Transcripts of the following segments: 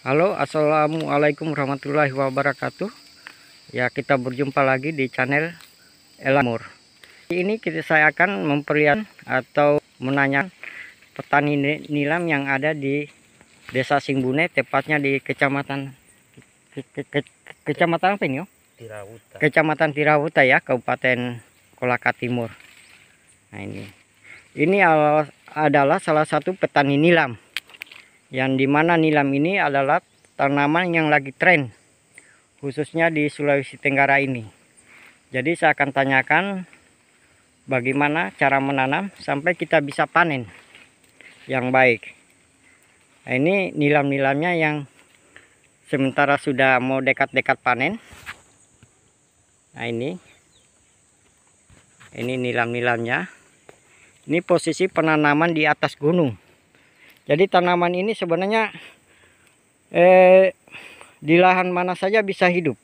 Halo assalamualaikum warahmatullahi wabarakatuh ya kita berjumpa lagi di channel Elamur ini kita saya akan memperlihat atau menanyakan petani nilam yang ada di desa Singbune tepatnya di kecamatan ke, ke, ke, kecamatan apa ini oh? Tirawuta. kecamatan Tirawuta ya Kabupaten Kolaka Timur nah ini ini adalah salah satu petani nilam yang dimana nilam ini adalah tanaman yang lagi tren khususnya di Sulawesi Tenggara ini jadi saya akan tanyakan bagaimana cara menanam sampai kita bisa panen yang baik nah, ini nilam-nilamnya yang sementara sudah mau dekat-dekat panen nah ini ini nilam-nilamnya ini posisi penanaman di atas gunung jadi tanaman ini sebenarnya eh, di lahan mana saja bisa hidup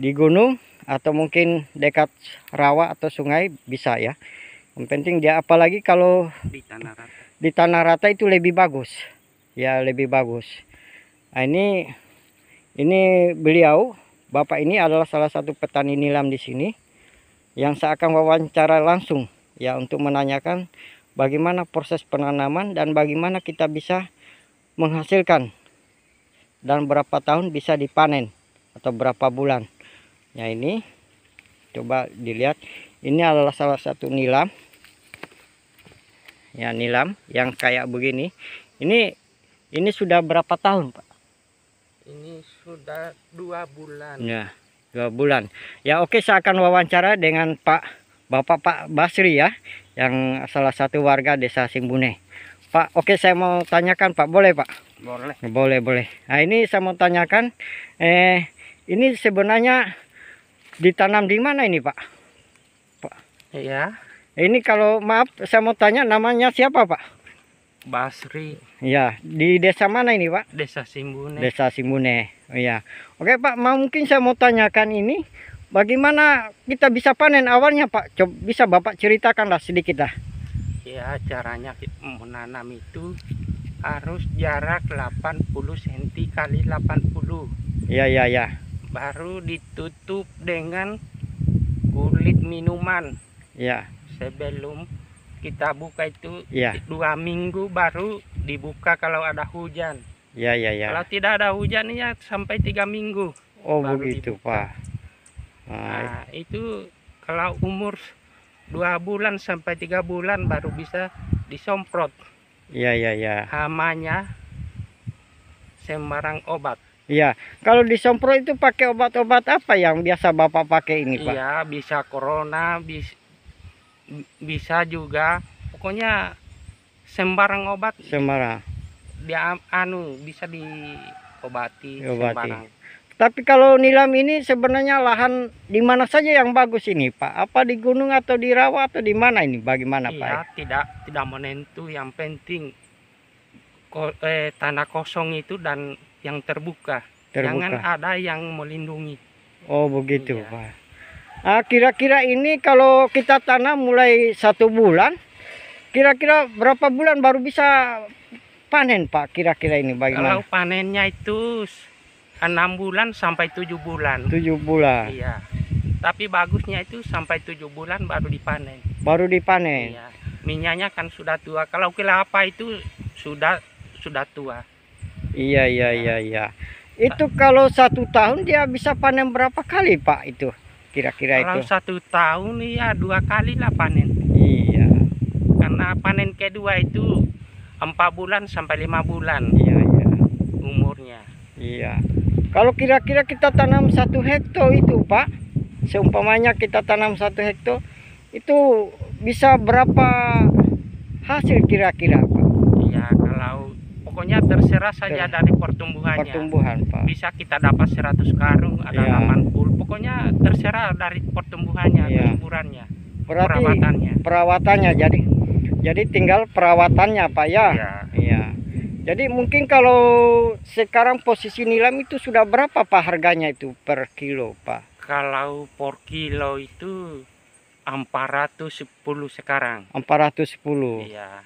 di gunung atau mungkin dekat rawa atau sungai bisa ya yang penting dia apalagi kalau di tanah rata, di tanah rata itu lebih bagus ya lebih bagus nah, ini ini beliau bapak ini adalah salah satu petani nilam di sini yang saya akan wawancara langsung ya untuk menanyakan bagaimana proses penanaman dan bagaimana kita bisa menghasilkan dan berapa tahun bisa dipanen atau berapa bulan ya ini coba dilihat ini adalah salah satu nilam ya nilam yang kayak begini ini ini sudah berapa tahun Pak ini sudah dua bulan ya dua bulan ya oke saya akan wawancara dengan Pak Bapak Pak Basri ya yang salah satu warga desa Simbune Pak oke saya mau tanyakan Pak boleh Pak boleh boleh boleh nah ini saya mau tanyakan eh ini sebenarnya ditanam di mana ini Pak Pak iya ini kalau maaf saya mau tanya namanya siapa Pak Basri. Iya, di desa mana ini, Pak? Desa Simbune. Desa Simbune. Iya. Oke, Pak, mungkin saya mau tanyakan ini Bagaimana kita bisa panen awalnya Pak? Coba bisa Bapak ceritakanlah sedikit lah. Ya caranya menanam itu harus jarak 80 cm kali 80. Ya ya ya. Baru ditutup dengan kulit minuman. Ya. Sebelum kita buka itu ya. dua minggu baru dibuka kalau ada hujan. Ya ya ya. Kalau tidak ada hujan ya sampai tiga minggu. Oh begitu dibuka. Pak. Nah, itu kalau umur dua bulan sampai tiga bulan baru bisa disomprot. Iya iya iya. Hamanya sembarang obat. Iya, kalau disomprot itu pakai obat-obat apa yang biasa Bapak pakai ini, Pak? Iya, bisa corona, bis, bisa juga pokoknya sembarang obat. Sembarang. Dia anu bisa diobati, Obati. sembarang. Tapi kalau nilam ini sebenarnya lahan di mana saja yang bagus ini, Pak? Apa di gunung atau di rawa atau di mana ini? Bagaimana, iya, Pak? tidak tidak menentu. Yang penting ko, eh, tanah kosong itu dan yang terbuka. terbuka. Jangan ada yang melindungi. Oh, begitu, iya. Pak. Ah, kira-kira ini kalau kita tanam mulai satu bulan, kira-kira berapa bulan baru bisa panen, Pak? Kira-kira ini bagaimana? Kalau panennya itu enam bulan sampai tujuh bulan. Tujuh bulan. Iya. Tapi bagusnya itu sampai tujuh bulan baru dipanen. Baru dipanen. Iya. Minyaknya kan sudah tua. Kalau kelapa itu sudah sudah tua. Iya iya iya iya. iya. Itu kalau satu tahun dia bisa panen berapa kali pak itu? Kira-kira itu. Kalau satu tahun ya dua kali lah panen. Iya. Karena panen kedua itu empat bulan sampai lima bulan. Iya iya. Umurnya. Iya. Kalau kira-kira kita tanam satu hekto itu Pak, seumpamanya kita tanam satu hekto itu bisa berapa hasil kira-kira Pak? Iya kalau pokoknya terserah saja Ter dari pertumbuhannya. Pertumbuhan Pak. Bisa kita dapat 100 karung, ada ya. 80. Pokoknya terserah dari pertumbuhannya, ya. kesuburannya, perawatannya. Perawatannya jadi jadi tinggal perawatannya Pak ya. Iya. Ya. Jadi mungkin kalau sekarang posisi nilam itu sudah berapa Pak harganya itu per kilo Pak? Kalau per kilo itu 410 sekarang. 410. Iya.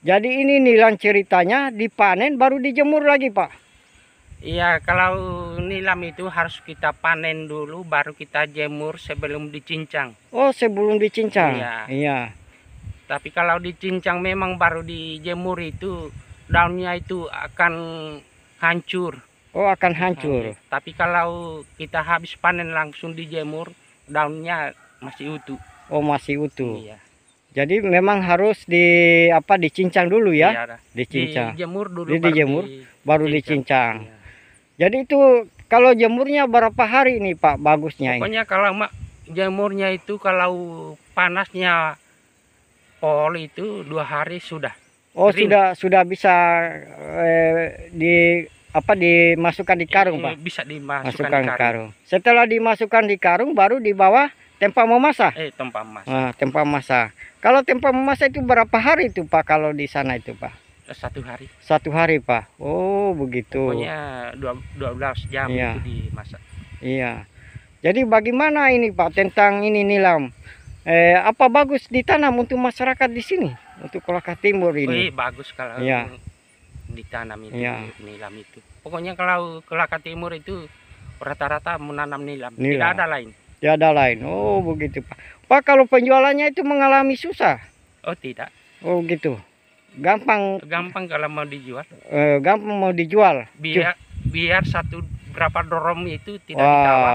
Jadi ini nilam ceritanya dipanen baru dijemur lagi Pak? Iya, kalau nilam itu harus kita panen dulu baru kita jemur sebelum dicincang. Oh, sebelum dicincang. Iya. Iya. Tapi kalau dicincang memang baru dijemur itu daunnya itu akan hancur. Oh, akan hancur. Nah, tapi kalau kita habis panen langsung dijemur, daunnya masih utuh. Oh, masih utuh. Iya. Jadi memang harus di apa dicincang dulu ya? Iya, dicincang. Dijemur dulu. Jadi dijemur, baru dicincang. Iya. Jadi itu kalau jemurnya berapa hari ini Pak bagusnya? Pokoknya kalau mak jemurnya itu kalau panasnya pol itu dua hari sudah. Oh kering. sudah sudah bisa eh, di apa dimasukkan di iya, karung iya, pak? Bisa dimasukkan Masukkan di karung. karung. Setelah dimasukkan di karung baru di bawah tempa memasak. Eh tempa memasak. Nah, tempa memasak. Kalau tempa memasak itu berapa hari itu pak kalau di sana itu pak? Satu hari. Satu hari pak. Oh begitu. Pokoknya dua belas jam iya. itu dimasak. Iya. Jadi bagaimana ini pak tentang ini nilam? eh, apa bagus ditanam untuk masyarakat di sini untuk Kolaka Timur ini? Wih, bagus kalau ya. ditanam itu ya. nilam itu. Pokoknya kalau Kolaka Timur itu rata-rata menanam nilam. nilam, tidak ada lain. Tidak ada lain. Oh begitu pak. Pak kalau penjualannya itu mengalami susah? Oh tidak. Oh gitu. Gampang. Gampang kalau mau dijual. Eh, gampang mau dijual. Biar biar satu berapa dorom itu tidak Wah, ditawar.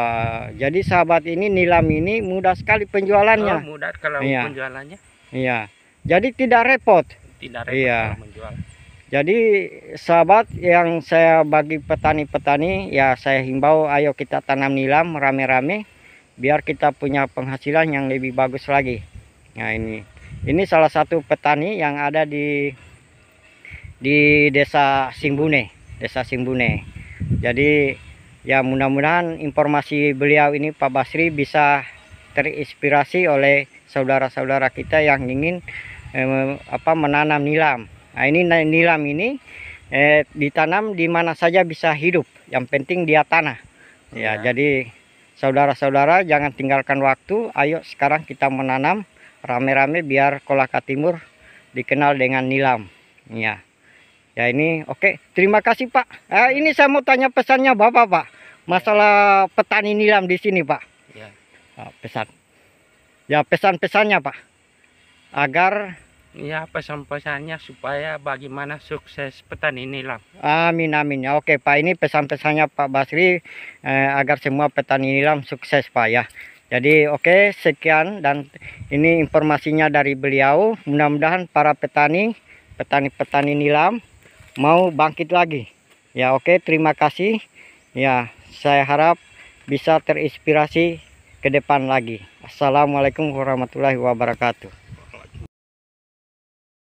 Jadi sahabat ini nilam ini mudah sekali penjualannya. Oh, mudah kalau iya. penjualannya. Iya. Jadi tidak repot. Tidak repot iya. kalau menjual. Jadi sahabat yang saya bagi petani-petani ya saya himbau ayo kita tanam nilam rame-rame biar kita punya penghasilan yang lebih bagus lagi. Nah ini ini salah satu petani yang ada di di desa Simbune, desa Simbune. Jadi ya mudah-mudahan informasi beliau ini Pak Basri bisa terinspirasi oleh saudara-saudara kita yang ingin eh, apa menanam nilam nah ini nilam ini eh, ditanam di mana saja bisa hidup yang penting dia tanah ya, ya. jadi saudara-saudara jangan tinggalkan waktu ayo sekarang kita menanam rame-rame biar Kolaka Timur dikenal dengan nilam ya ya ini oke okay. terima kasih Pak eh, ini saya mau tanya pesannya Bapak Pak masalah petani nilam di sini Pak ya. Ah, pesan ya pesan-pesannya Pak agar ya pesan-pesannya supaya bagaimana sukses petani nilam amin amin ya oke Pak ini pesan-pesannya Pak Basri eh, agar semua petani nilam sukses Pak ya jadi oke okay, sekian dan ini informasinya dari beliau mudah-mudahan para petani petani-petani nilam mau bangkit lagi ya oke okay, terima kasih ya saya harap bisa terinspirasi ke depan lagi assalamualaikum warahmatullahi wabarakatuh